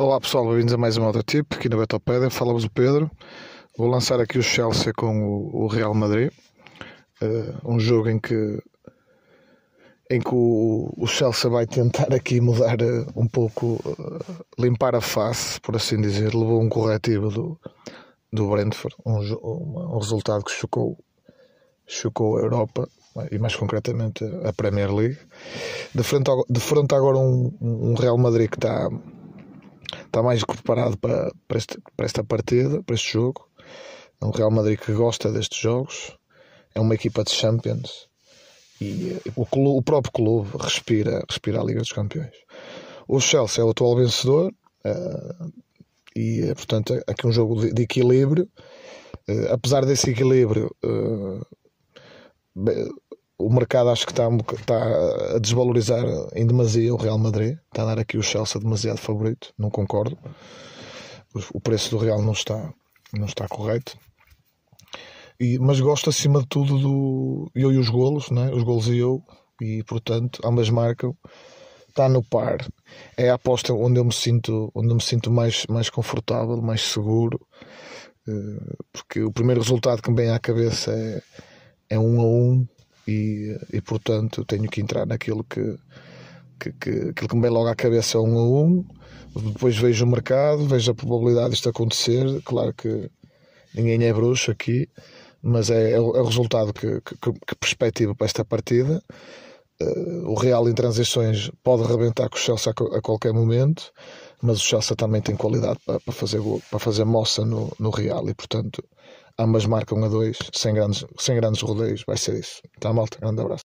Olá pessoal, bem-vindos a mais um tip. aqui na Betopédia. Falamos do o Pedro. Vou lançar aqui o Chelsea com o Real Madrid. Uh, um jogo em que, em que o, o Chelsea vai tentar aqui mudar eh, um pouco, uh, limpar a face, por assim dizer. Levou um corretivo do, do Brentford, um, um, um resultado que chocou, chocou a Europa e mais concretamente a Premier League. De frente, ao, de frente agora um, um Real Madrid que está está mais que preparado para, para, este, para esta partida, para este jogo. É um Real Madrid que gosta destes jogos, é uma equipa de Champions e eh, o, clube, o próprio clube respira, respira a Liga dos Campeões. O Chelsea é o atual vencedor eh, e, eh, portanto, é aqui um jogo de, equilíbrio. apesar desse equilíbrio, o mercado acho que está, está, a desvalorizar em demasia o Real Madrid. Está a dar aqui o Chelsea demasiado favorito, não concordo. O preço do Real não está, não está correto. E, mas gosto acima de tudo do eu e os golos, né? os golos e eu, e portanto ambas marcam. Está no par. É a aposta onde eu me sinto, onde eu me sinto mais, mais confortável, mais seguro, eh, porque o primeiro resultado que me vem à cabeça é, é um a um e, e portanto tenho que entrar naquilo que, que, que, aquilo que me vem logo à cabeça um a um, depois vejo o mercado, vejo a probabilidade isto acontecer, claro que ninguém é bruxo aqui, mas é, é, o, é o resultado que, que, que para esta partida. Uh, o Real em transições pode rebentar com o Chelsea a, a qualquer momento, mas o Chelsea também tem qualidade para, para fazer, para fazer moça no, no Real e, portanto, Ambas marcam a dois, sem grandes, sem grandes rodeios. Vai ser isso. Tá, malta? Grande abraço.